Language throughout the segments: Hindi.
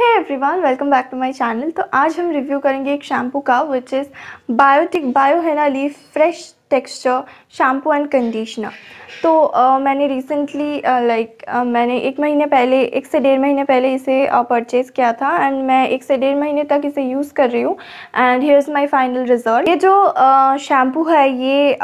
है one welcome back to my channel तो आज हम रिव्यू करेंगे एक शैम्पू का which is Biotique bio henna leaf fresh texture shampoo and conditioner तो uh, मैंने recently like uh, like, uh, मैंने एक महीने पहले एक से डेढ़ महीने पहले इसे परचेज़ किया था एंड मैं एक से डेढ़ महीने तक इसे यूज़ कर रही हूँ and here is my final result ये जो शैम्पू है ये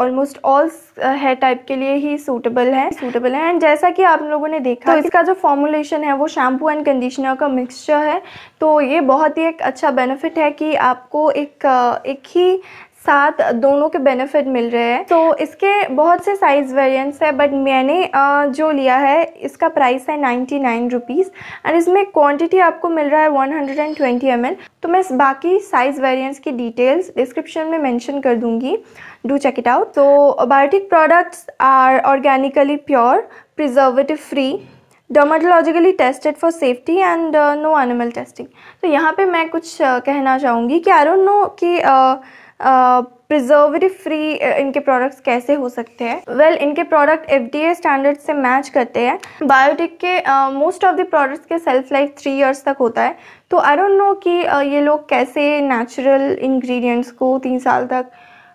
ऑलमोस्ट ऑल हेयर टाइप के लिए ही सूटेबल है सूटेबल है एंड जैसा कि आप लोगों ने देखा तो इसका जो फॉर्मुलेशन है वो शैम्पू एंड कंडीशनर का मिक्सचर है तो ये बहुत ही एक अच्छा बेनिफिट है कि आपको एक uh, एक ही साथ दोनों के बेनिफिट मिल रहे हैं तो इसके बहुत से साइज़ वेरिएंट्स है बट मैंने जो लिया है इसका प्राइस है नाइन्टी नाइन रुपीज़ एंड इसमें क्वांटिटी आपको मिल रहा है one hundred and twenty M L तो मैं बाकी साइज़ वेरिएंट्स की डिटेल्स डिस्क्रिप्शन में मैंशन कर दूंगी डू चेक इट आउट तो Biotique products are organically pure preservative free dermatologically tested for safety and no animal testing तो यहाँ पे मैं कुछ uh, कहना चाहूँगी कि आई डोंट नो कि uh, प्रिजर्वेटिव फ्री uh, इनके प्रोडक्ट्स कैसे हो सकते हैं वेल well, इनके प्रोडक्ट एफ डी स्टैंडर्ड से मैच करते हैं बायोटिक के मोस्ट ऑफ द प्रोडक्ट्स के सेल्फ लाइफ थ्री इयर्स तक होता है तो आई डोंट नो कि uh, ये लोग कैसे नेचुरल इंग्रेडिएंट्स को तीन साल तक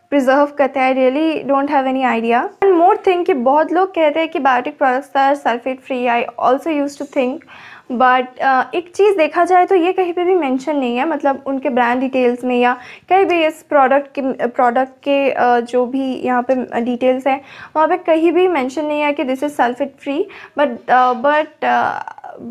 प्रिजर्व करते हैं really don't have any idea and more thing कि बहुत लोग कहते हैं कि Biotique products are sulphate free I also use to think but uh, एक चीज़ देखा जाए तो ये कहीं पे भी मेंशन नहीं है मतलब उनके ब्रांड डिटेल्स में या कहीं भी इस प्रोडक्ट के प्रोडक्ट के uh, जो भी यहाँ पे डिटेल्स uh, हैं वहाँ पे कहीं भी मेंशन नहीं है कि this is sulphate free but but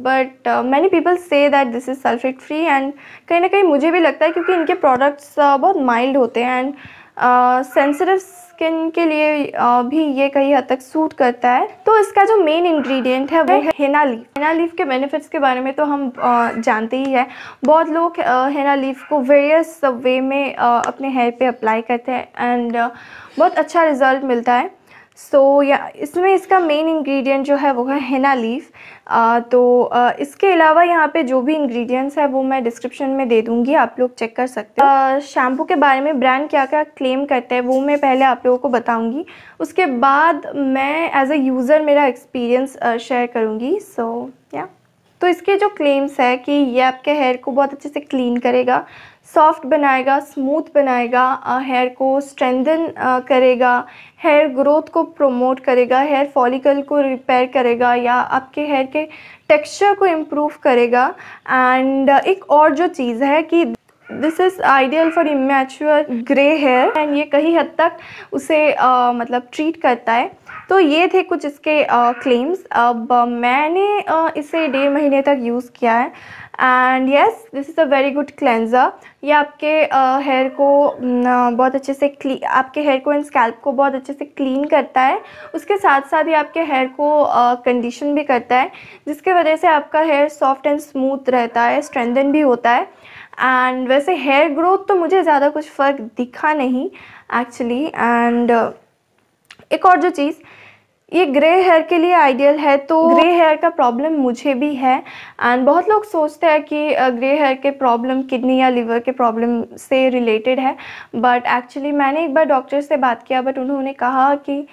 but many people say that this is sulphate free and कहीं ना कहीं मुझे भी लगता है क्योंकि इनके प्रोडक्ट्स बहुत माइल्ड होते हैं एंड सेंसिटिव स्किन के लिए आ, भी ये कई हद तक सूट करता है तो इसका जो मेन इंग्रेडिएंट है वो हाँ। है हेना लीफ हेना लीफ के बेनिफिट्स के बारे में तो हम आ, जानते ही हैं बहुत लोग हेना लीफ को वेरियस वे में आ, अपने हेयर पे अप्लाई करते हैं एंड बहुत अच्छा रिजल्ट मिलता है सो so, या इसमें इसका मेन इंग्रेडिएंट जो है वो है हेना लीफ आ, तो आ, इसके अलावा यहाँ पे जो भी इंग्रेडिएंट्स है वो मैं डिस्क्रिप्शन में दे दूँगी आप लोग चेक कर सकते हो शैम्पू के बारे में ब्रांड क्या क्या क्लेम करते हैं वो मैं पहले आप लोगों को बताऊँगी उसके बाद मैं एज अ यूज़र मेरा एक्सपीरियंस शेयर करूँगी सो या तो इसके जो क्लेम्स है कि ये आपके हेयर को बहुत अच्छे से क्लीन करेगा सॉफ्ट बनाएगा स्मूथ बनाएगा हेयर को स्ट्रेंदन करेगा हेयर ग्रोथ को प्रोमोट करेगा हेयर फॉलिकल को रिपेयर करेगा या आपके हेयर के टेक्सचर को इम्प्रूव करेगा एंड एक और जो चीज़ है कि this is ideal for immature grey hair and ये कहीं हद तक उसे uh, मतलब ट्रीट करता है तो ये थे कुछ इसके क्लेम्स अब मैंने uh, इसे डेढ़ महीने तक यूज़ किया है and yes this is a very good cleanser ये आपके हेयर को बहुत अच्छे से क्ली आपके हेयर को एंड स्कैल्प को बहुत अच्छे से क्लीन करता है उसके साथ साथ ये आपके हेयर को कंडीशन भी करता है जिसके वजह से आपका हेयर सॉफ्ट एंड स्मूथ रहता है स्ट्रेंदन भी होता है एंड वैसे हेयर ग्रोथ तो मुझे ज़्यादा कुछ फ़र्क दिखा नहीं एक्चुअली एंड uh, एक और जो चीज़ ये ग्रे हेयर के लिए आइडियल है तो ग्रे हेयर का प्रॉब्लम मुझे भी है एंड बहुत लोग सोचते हैं कि ग्रे uh, हेयर के प्रॉब्लम किडनी या लिवर के प्रॉब्लम से रिलेटेड है बट एक्चुअली मैंने एक बार डॉक्टर से बात किया बट उन्होंने कहा कि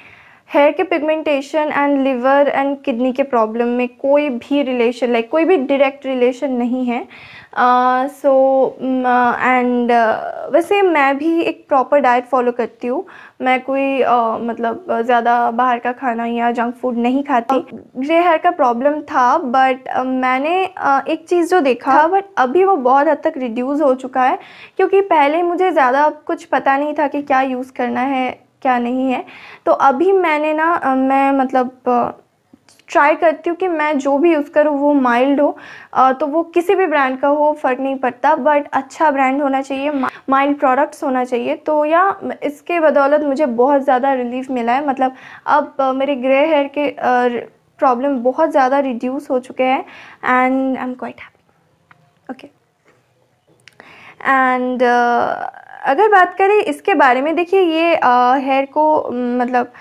हेयर के pigmentation and liver and kidney के प्रॉब्लम में कोई भी रिलेशन लाइक like, कोई भी डायरेक्ट रिलेशन नहीं है so uh, and mm, uh, uh, वैसे मैं भी एक प्रॉपर डाइट फॉलो करती हूँ मैं कोई uh, मतलब ज़्यादा बाहर का खाना या जंक फूड नहीं खाती ग्रे हाँ। हेयर का प्रॉब्लम था बट uh, मैंने uh, एक चीज़ जो देखा बट हाँ। अभी वो बहुत हद तक रिड्यूस हो चुका है क्योंकि पहले मुझे ज़्यादा कुछ पता नहीं था कि क्या यूज़ करना है क्या नहीं है तो अभी मैंने ना मैं मतलब ट्राई करती हूँ कि मैं जो भी यूज़ करूँ वो माइल्ड हो तो वो किसी भी ब्रांड का हो फ़र्क नहीं पड़ता बट अच्छा ब्रांड होना चाहिए माइल्ड प्रोडक्ट्स होना चाहिए तो या इसके बदौलत मुझे बहुत ज़्यादा रिलीफ मिला है मतलब अब मेरे ग्रे हेयर के प्रॉब्लम बहुत ज़्यादा रिड्यूस हो चुके हैं and I am quite happy okay and अगर बात करें इसके बारे में देखिए ये हेयर को मतलब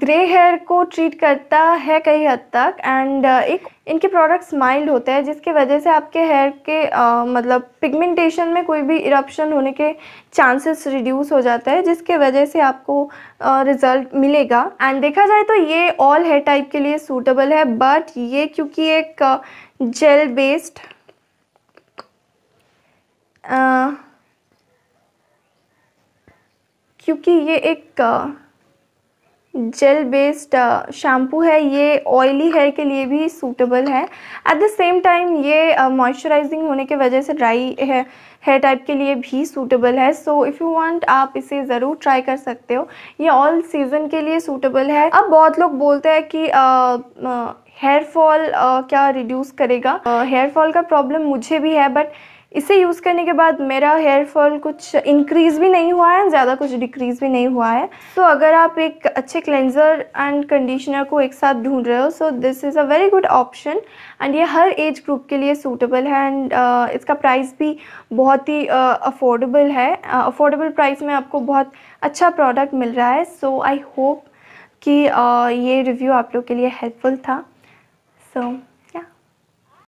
ग्रे हेयर को ट्रीट करता है कई हद तक एंड एक इनके प्रोडक्ट्स माइल्ड होते हैं जिसके वजह से आपके हेयर के आ, मतलब पिगमेंटेशन में कोई भी इरप्शन होने के चांसेस रिड्यूस हो जाता है जिसके वजह से आपको रिज़ल्ट मिलेगा एंड देखा जाए तो ये ऑल हेयर टाइप के लिए सूटेबल है बट ये क्योंकि एक जेल बेस्ड क्योंकि ये एक जेल बेस्ड शैम्पू है ये ऑयली हेयर के लिए भी सूटेबल है एट द सेम टाइम ये मॉइस्चराइजिंग uh, होने की वजह से ड्राई है हेयर टाइप के लिए भी सूटेबल है सो इफ़ यू वांट आप इसे ज़रूर ट्राई कर सकते हो ये ऑल सीजन के लिए सूटेबल है अब बहुत लोग बोलते हैं कि हेयर uh, फॉल uh, क्या रिड्यूस करेगा हेयर फॉल का प्रॉब्लम मुझे भी है बट इसे यूज़ करने के बाद मेरा हेयर फॉल कुछ इंक्रीज़ भी नहीं हुआ है ज़्यादा कुछ डिक्रीज़ भी नहीं हुआ है तो अगर आप एक अच्छे क्लेंजर एंड कंडीशनर को एक साथ ढूंढ रहे हो so this is a very good option and ये हर एज ग्रुप के लिए सूटेबल है एंड uh, इसका प्राइस भी बहुत ही अफोर्डेबल uh, है अफोर्डेबल uh, प्राइस में आपको बहुत अच्छा प्रोडक्ट मिल रहा है सो आई होप कि uh, ये रिव्यू आप लोग के लिए हेल्पफुल था सो so,